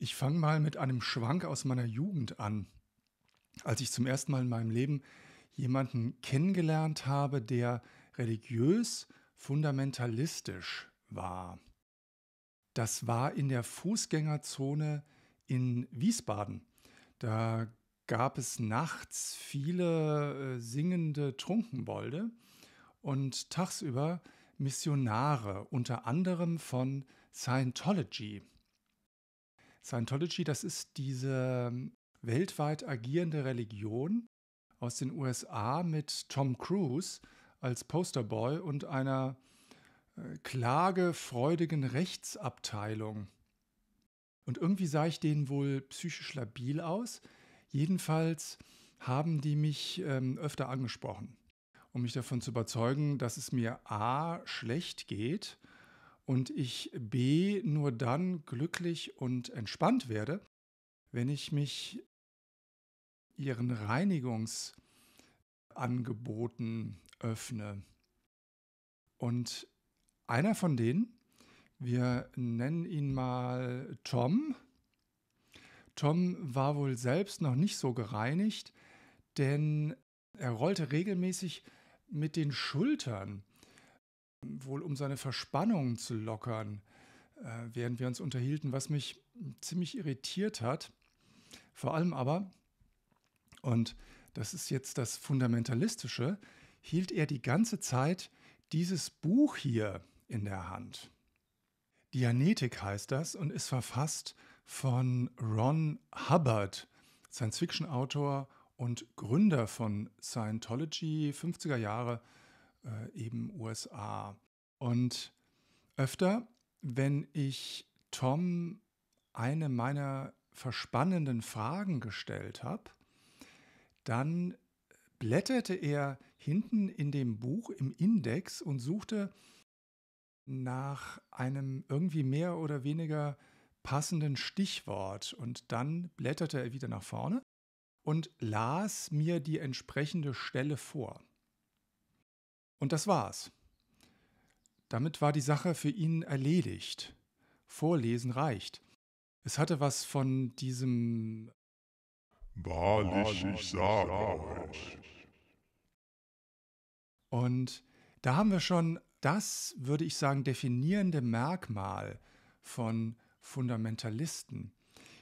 Ich fange mal mit einem Schwank aus meiner Jugend an. Als ich zum ersten Mal in meinem Leben jemanden kennengelernt habe, der religiös fundamentalistisch war. Das war in der Fußgängerzone in Wiesbaden. Da gab es nachts viele äh, singende Trunkenbolde und tagsüber Missionare, unter anderem von Scientology. Scientology, das ist diese ähm, weltweit agierende Religion aus den USA mit Tom Cruise als Posterboy und einer äh, klagefreudigen Rechtsabteilung. Und irgendwie sah ich denen wohl psychisch labil aus. Jedenfalls haben die mich ähm, öfter angesprochen, um mich davon zu überzeugen, dass es mir a schlecht geht und ich B nur dann glücklich und entspannt werde, wenn ich mich ihren Reinigungsangeboten öffne. Und einer von denen, wir nennen ihn mal Tom. Tom war wohl selbst noch nicht so gereinigt, denn er rollte regelmäßig mit den Schultern wohl um seine Verspannungen zu lockern, äh, während wir uns unterhielten, was mich ziemlich irritiert hat. Vor allem aber, und das ist jetzt das Fundamentalistische, hielt er die ganze Zeit dieses Buch hier in der Hand. Dianetik heißt das und ist verfasst von Ron Hubbard, Science-Fiction-Autor und Gründer von Scientology, 50er Jahre äh, eben USA. Und öfter, wenn ich Tom eine meiner verspannenden Fragen gestellt habe, dann blätterte er hinten in dem Buch im Index und suchte nach einem irgendwie mehr oder weniger passenden Stichwort. Und dann blätterte er wieder nach vorne und las mir die entsprechende Stelle vor. Und das war's. Damit war die Sache für ihn erledigt. Vorlesen reicht. Es hatte was von diesem Wahrlich, ich sage euch. Und da haben wir schon das, würde ich sagen, definierende Merkmal von Fundamentalisten.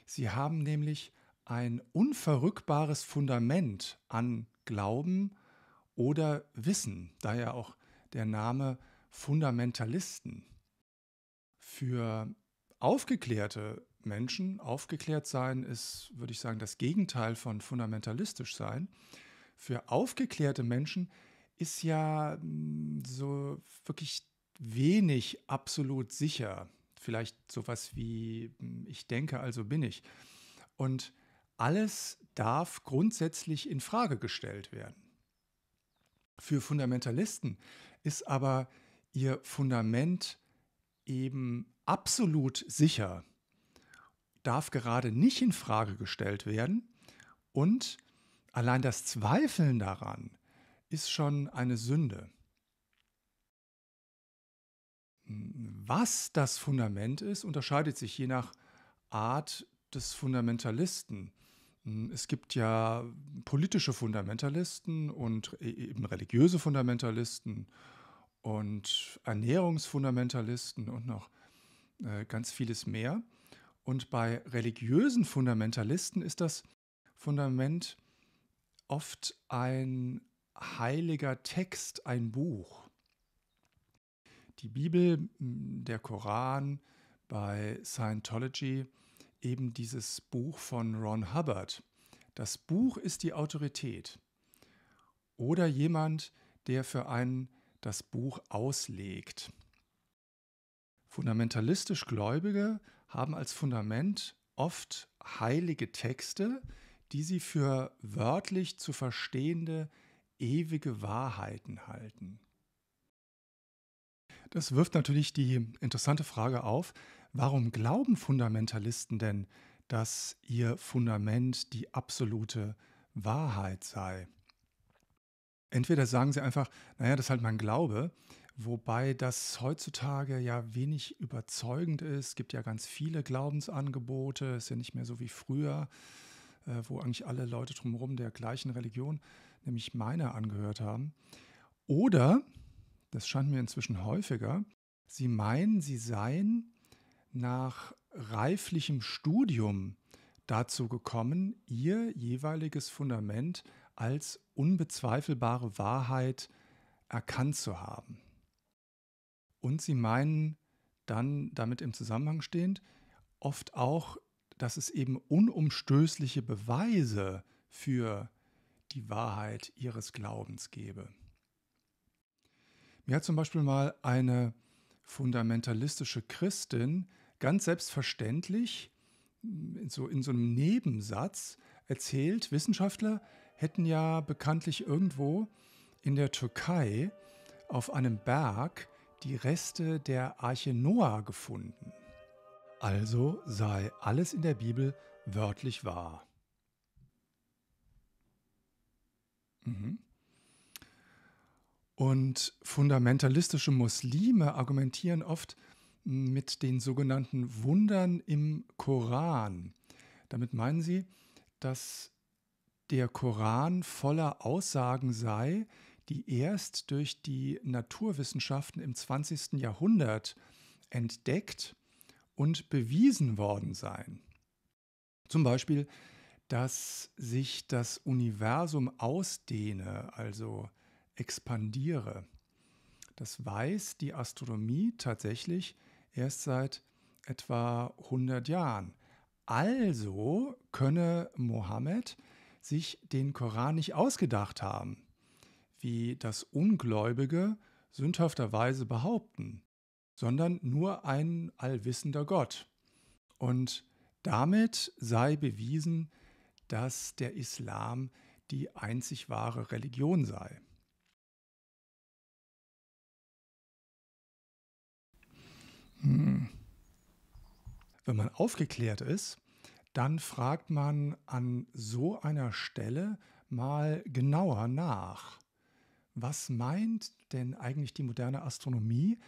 Sie haben nämlich ein unverrückbares Fundament an Glauben oder Wissen, daher auch der Name Fundamentalisten. Für aufgeklärte Menschen, aufgeklärt sein ist, würde ich sagen, das Gegenteil von fundamentalistisch sein. Für aufgeklärte Menschen ist ja hm, so wirklich wenig absolut sicher. Vielleicht sowas wie hm, ich denke, also bin ich. Und alles darf grundsätzlich in Frage gestellt werden. Für Fundamentalisten ist aber ihr Fundament eben absolut sicher, darf gerade nicht in Frage gestellt werden und allein das Zweifeln daran ist schon eine Sünde. Was das Fundament ist, unterscheidet sich je nach Art des Fundamentalisten. Hm, es gibt ja politische Fundamentalisten und e-, eben religiöse Fundamentalisten und Ernährungsfundamentalisten und noch äh, ganz vieles mehr. Und bei religiösen Fundamentalisten ist das Fundament oft ein heiliger Text, ein Buch. Die Bibel, hm, der Koran bei Scientology, eben dieses Buch von Ron Hubbard. Das Buch ist die Autorität. Oder jemand, der für einen das Buch auslegt. Fundamentalistisch Gläubige haben als Fundament oft heilige Texte, die sie für wörtlich zu verstehende ewige Wahrheiten halten. Das wirft natürlich die interessante Frage auf, Warum glauben Fundamentalisten denn, dass ihr Fundament die absolute Wahrheit sei? Entweder sagen sie einfach, naja, das ist halt mein Glaube, wobei das heutzutage ja wenig überzeugend ist. Es gibt ja ganz viele Glaubensangebote, es ist ja nicht mehr so wie früher, äh, wo eigentlich alle Leute drumherum der gleichen Religion, nämlich meiner, angehört haben. Oder, das scheint mir inzwischen häufiger, sie meinen, sie seien nach reiflichem Studium dazu gekommen, ihr jeweiliges Fundament als unbezweifelbare Wahrheit erkannt zu haben. Und sie meinen dann damit im Zusammenhang stehend oft auch, dass es eben unumstößliche Beweise für die Wahrheit ihres Glaubens gebe. Mir hat zum Beispiel mal eine fundamentalistische Christin ganz selbstverständlich in so, in so einem Nebensatz erzählt, Wissenschaftler hätten ja bekanntlich irgendwo in der Türkei auf einem Berg die Reste der Arche Noah gefunden. Also sei alles in der Bibel wörtlich wahr. Mhm. Und fundamentalistische Muslime argumentieren oft mit den sogenannten Wundern im Koran. Damit meinen sie, dass der Koran voller Aussagen sei, die erst durch die Naturwissenschaften im 20. Jahrhundert entdeckt und bewiesen worden seien. Zum Beispiel, dass sich das Universum ausdehne, also expandiere. Das weiß die Astronomie tatsächlich erst seit etwa 100 Jahren. Also könne Mohammed sich den Koran nicht ausgedacht haben, wie das Ungläubige sündhafterweise behaupten, sondern nur ein allwissender Gott. Und damit sei bewiesen, dass der Islam die einzig wahre Religion sei. Hm. Wenn man aufgeklärt ist, dann fragt man an so einer Stelle mal genauer nach. Was meint denn eigentlich die moderne Astronomie,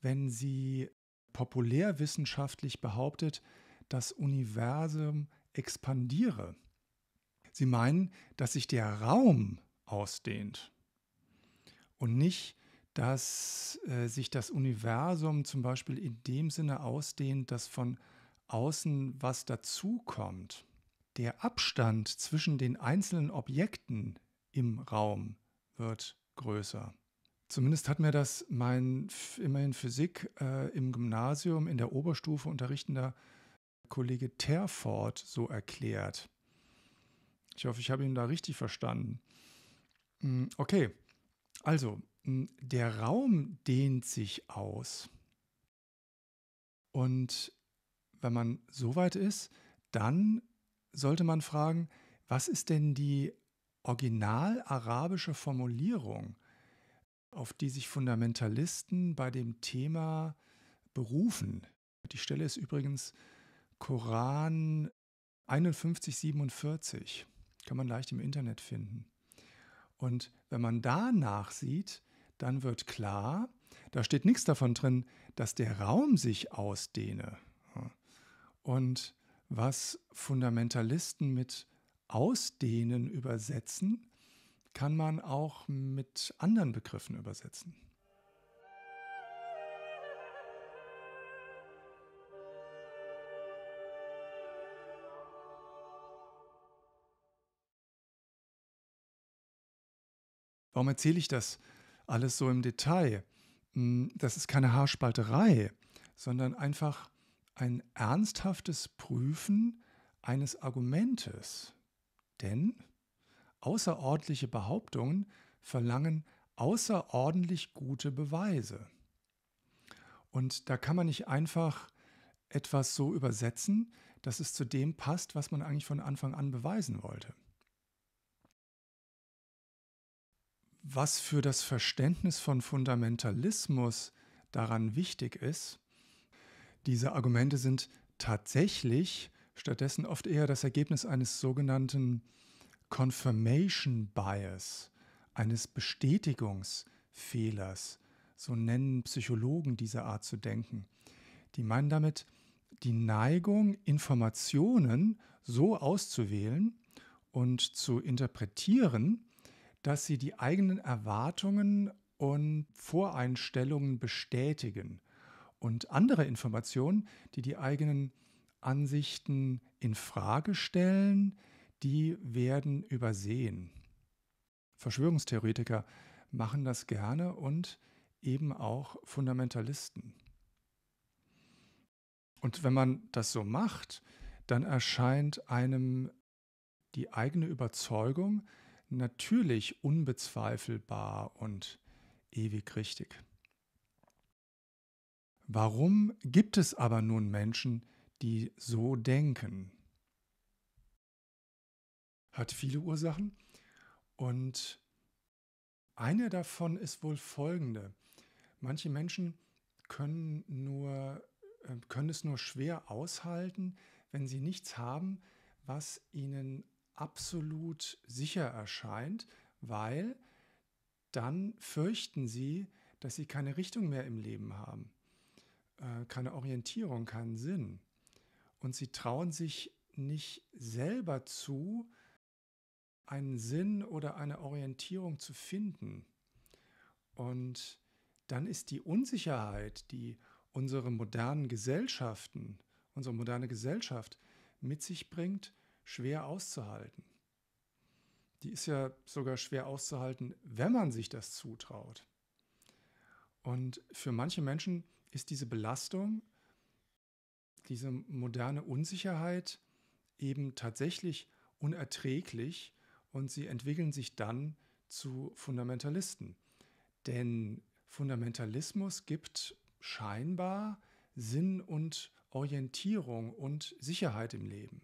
wenn sie populärwissenschaftlich behauptet, das Universum expandiere? Sie meinen, dass sich der Raum ausdehnt und nicht, dass äh, sich das Universum zum Beispiel in dem Sinne ausdehnt, dass von außen was dazukommt. Der Abstand zwischen den einzelnen Objekten im Raum wird größer. Zumindest hat mir das mein immerhin Physik äh, im Gymnasium in der Oberstufe unterrichtender Kollege Terford so erklärt. Ich hoffe, ich habe ihn da richtig verstanden. Hm, okay, also der Raum dehnt sich aus. Und wenn man so weit ist, dann sollte man fragen, was ist denn die original arabische Formulierung, auf die sich Fundamentalisten bei dem Thema berufen? Die Stelle ist übrigens Koran 5147, kann man leicht im Internet finden. Und wenn man da nachsieht, dann wird klar, da steht nichts davon drin, dass der Raum sich ausdehne. Und was Fundamentalisten mit Ausdehnen übersetzen, kann man auch mit anderen Begriffen übersetzen. Warum erzähle ich das? alles so im Detail. Hm, das ist keine Haarspalterei, sondern einfach ein ernsthaftes Prüfen eines Argumentes. Denn außerordentliche Behauptungen verlangen außerordentlich gute Beweise. Und da kann man nicht einfach etwas so übersetzen, dass es zu dem passt, was man eigentlich von Anfang an beweisen wollte. Was für das Verständnis von Fundamentalismus daran wichtig ist, diese Argumente sind tatsächlich stattdessen oft eher das Ergebnis eines sogenannten Confirmation Bias, eines Bestätigungsfehlers. So nennen Psychologen diese Art zu denken. Die meinen damit die Neigung, Informationen so auszuwählen und zu interpretieren, dass sie die eigenen Erwartungen und Voreinstellungen bestätigen und andere Informationen, die die eigenen Ansichten in Frage stellen, die werden übersehen. Verschwörungstheoretiker machen das gerne und eben auch Fundamentalisten. Und wenn man das so macht, dann erscheint einem die eigene Überzeugung, natürlich unbezweifelbar und ewig richtig. Warum gibt es aber nun Menschen, die so denken? Hat viele Ursachen und eine davon ist wohl folgende. Manche Menschen können, nur, äh, können es nur schwer aushalten, wenn sie nichts haben, was ihnen absolut sicher erscheint, weil dann fürchten sie, dass sie keine Richtung mehr im Leben haben, äh, keine Orientierung, keinen Sinn. Und sie trauen sich nicht selber zu, einen Sinn oder eine Orientierung zu finden. Und dann ist die Unsicherheit, die unsere modernen Gesellschaften, unsere moderne Gesellschaft mit sich bringt, schwer auszuhalten. Die ist ja sogar schwer auszuhalten, wenn man sich das zutraut. Und für manche Menschen ist diese Belastung, diese moderne Unsicherheit eben tatsächlich unerträglich und sie entwickeln sich dann zu Fundamentalisten. Denn Fundamentalismus gibt scheinbar Sinn und Orientierung und Sicherheit im Leben.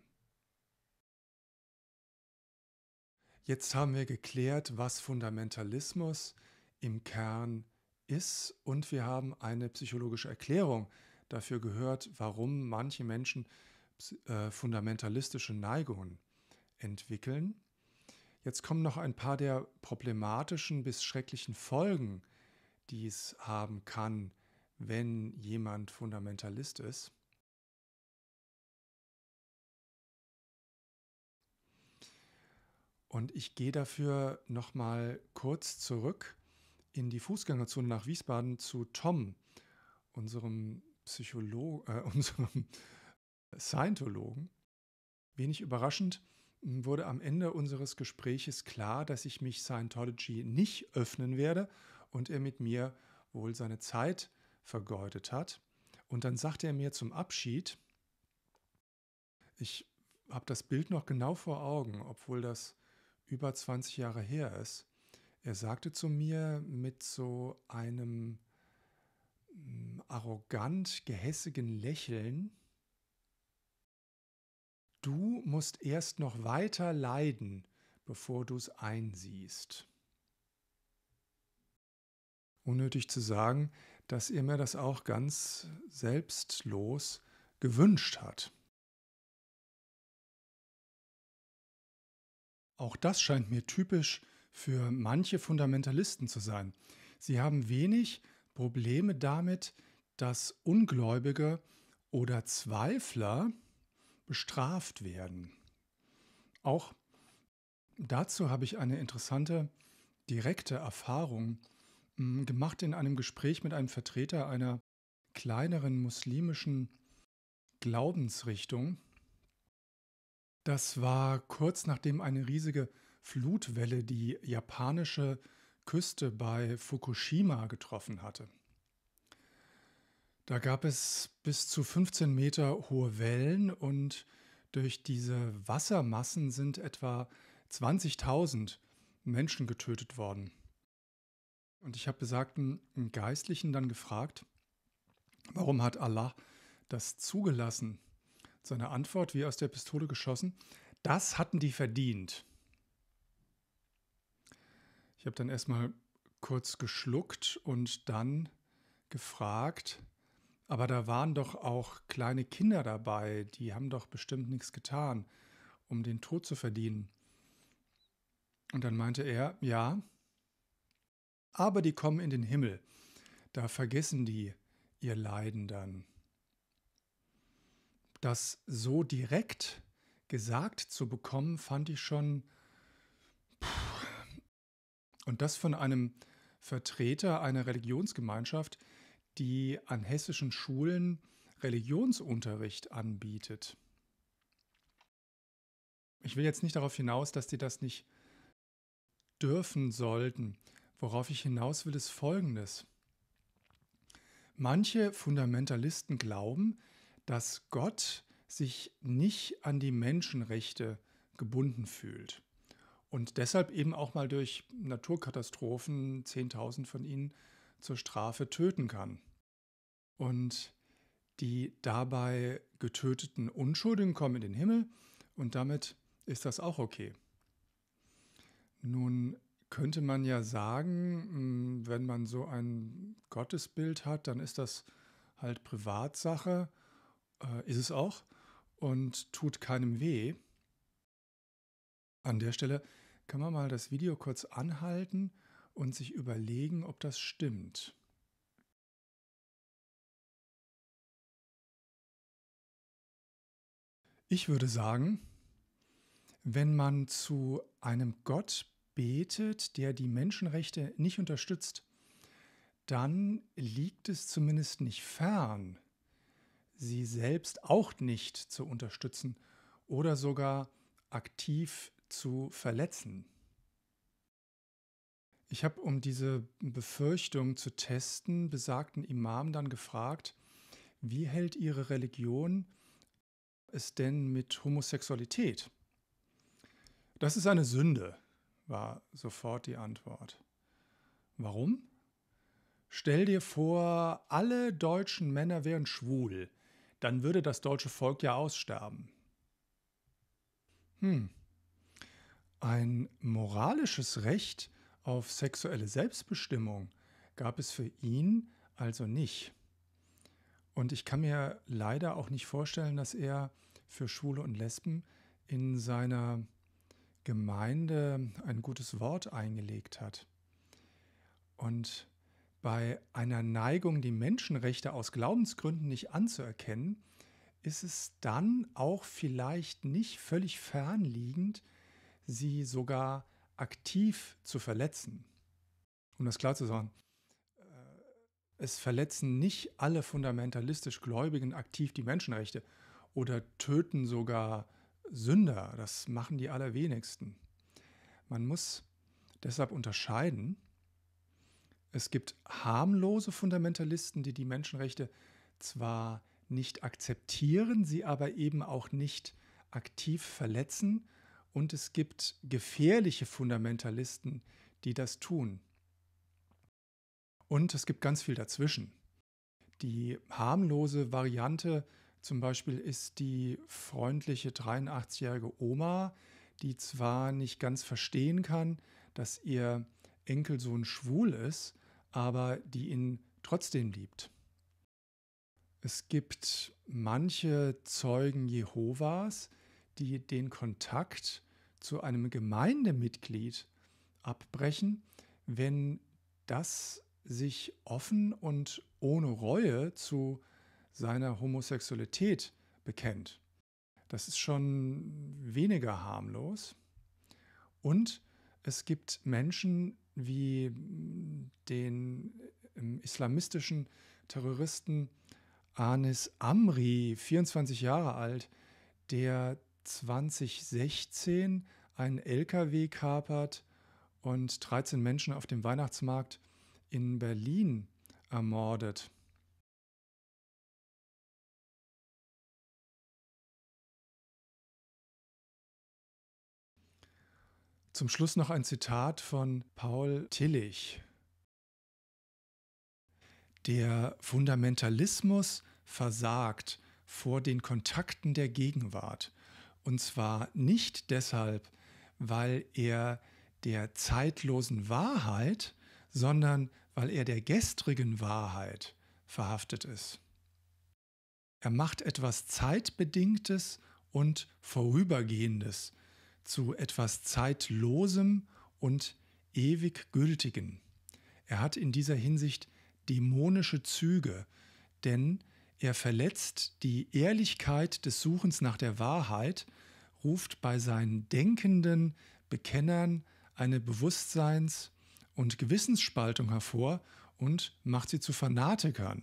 Jetzt haben wir geklärt, was Fundamentalismus im Kern ist und wir haben eine psychologische Erklärung dafür gehört, warum manche Menschen äh, fundamentalistische Neigungen entwickeln. Jetzt kommen noch ein paar der problematischen bis schrecklichen Folgen, die es haben kann, wenn jemand Fundamentalist ist. Und ich gehe dafür nochmal kurz zurück in die Fußgängerzone nach Wiesbaden zu Tom, unserem Psychologen, äh, unserem Scientologen. Wenig überraschend hm, wurde am Ende unseres Gespräches klar, dass ich mich Scientology nicht öffnen werde und er mit mir wohl seine Zeit vergeudet hat. Und dann sagte er mir zum Abschied, ich habe das Bild noch genau vor Augen, obwohl das über 20 Jahre her ist. Er sagte zu mir mit so einem hm, arrogant gehässigen Lächeln, du musst erst noch weiter leiden, bevor du es einsiehst. Unnötig zu sagen, dass er mir das auch ganz selbstlos gewünscht hat. Auch das scheint mir typisch für manche Fundamentalisten zu sein. Sie haben wenig Probleme damit, dass Ungläubige oder Zweifler bestraft werden. Auch dazu habe ich eine interessante direkte Erfahrung hm, gemacht in einem Gespräch mit einem Vertreter einer kleineren muslimischen Glaubensrichtung, das war kurz nachdem eine riesige Flutwelle die japanische Küste bei Fukushima getroffen hatte. Da gab es bis zu 15 Meter hohe Wellen und durch diese Wassermassen sind etwa 20.000 Menschen getötet worden. Und ich habe besagten Geistlichen dann gefragt, warum hat Allah das zugelassen? Seine Antwort, wie aus der Pistole geschossen, das hatten die verdient. Ich habe dann erstmal kurz geschluckt und dann gefragt, aber da waren doch auch kleine Kinder dabei, die haben doch bestimmt nichts getan, um den Tod zu verdienen. Und dann meinte er, ja, aber die kommen in den Himmel, da vergessen die ihr Leiden dann das so direkt gesagt zu bekommen, fand ich schon. Und das von einem Vertreter einer Religionsgemeinschaft, die an hessischen Schulen Religionsunterricht anbietet. Ich will jetzt nicht darauf hinaus, dass die das nicht dürfen sollten. Worauf ich hinaus will, ist Folgendes. Manche Fundamentalisten glauben, dass Gott sich nicht an die Menschenrechte gebunden fühlt und deshalb eben auch mal durch Naturkatastrophen 10.000 von ihnen zur Strafe töten kann. Und die dabei getöteten Unschuldigen kommen in den Himmel und damit ist das auch okay. Nun könnte man ja sagen, hm, wenn man so ein Gottesbild hat, dann ist das halt Privatsache äh, ist es auch und tut keinem weh. An der Stelle kann man mal das Video kurz anhalten und sich überlegen, ob das stimmt. Ich würde sagen, wenn man zu einem Gott betet, der die Menschenrechte nicht unterstützt, dann liegt es zumindest nicht fern, sie selbst auch nicht zu unterstützen oder sogar aktiv zu verletzen. Ich habe, um diese Befürchtung zu testen, besagten Imam dann gefragt, wie hält ihre Religion es denn mit Homosexualität? Das ist eine Sünde, war sofort die Antwort. Warum? Stell dir vor, alle deutschen Männer wären schwul dann würde das deutsche Volk ja aussterben. Hm. Ein moralisches Recht auf sexuelle Selbstbestimmung gab es für ihn also nicht. Und ich kann mir leider auch nicht vorstellen, dass er für Schwule und Lesben in seiner Gemeinde ein gutes Wort eingelegt hat. Und bei einer Neigung, die Menschenrechte aus Glaubensgründen nicht anzuerkennen, ist es dann auch vielleicht nicht völlig fernliegend, sie sogar aktiv zu verletzen. Um das klar zu sagen, äh, es verletzen nicht alle fundamentalistisch Gläubigen aktiv die Menschenrechte oder töten sogar Sünder. Das machen die allerwenigsten. Man muss deshalb unterscheiden es gibt harmlose Fundamentalisten, die die Menschenrechte zwar nicht akzeptieren, sie aber eben auch nicht aktiv verletzen. Und es gibt gefährliche Fundamentalisten, die das tun. Und es gibt ganz viel dazwischen. Die harmlose Variante zum Beispiel ist die freundliche 83-jährige Oma, die zwar nicht ganz verstehen kann, dass ihr Enkelsohn schwul ist, aber die ihn trotzdem liebt. Es gibt manche Zeugen Jehovas, die den Kontakt zu einem Gemeindemitglied abbrechen, wenn das sich offen und ohne Reue zu seiner Homosexualität bekennt. Das ist schon weniger harmlos. Und es gibt Menschen, wie hm, den ähm, islamistischen Terroristen Anis Amri, 24 Jahre alt, der 2016 einen LKW kapert und 13 Menschen auf dem Weihnachtsmarkt in Berlin ermordet. Zum Schluss noch ein Zitat von Paul Tillich. Der Fundamentalismus versagt vor den Kontakten der Gegenwart. Und zwar nicht deshalb, weil er der zeitlosen Wahrheit, sondern weil er der gestrigen Wahrheit verhaftet ist. Er macht etwas Zeitbedingtes und Vorübergehendes zu etwas Zeitlosem und ewig Gültigen. Er hat in dieser Hinsicht dämonische Züge, denn er verletzt die Ehrlichkeit des Suchens nach der Wahrheit, ruft bei seinen denkenden Bekennern eine Bewusstseins- und Gewissensspaltung hervor und macht sie zu Fanatikern,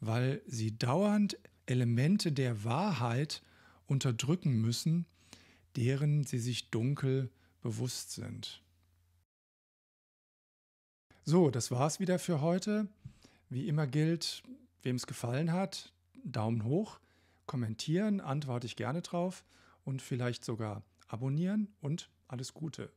weil sie dauernd Elemente der Wahrheit unterdrücken müssen deren sie sich dunkel bewusst sind. So, das war's wieder für heute. Wie immer gilt, wem es gefallen hat, Daumen hoch, kommentieren, antworte ich gerne drauf und vielleicht sogar abonnieren und alles Gute.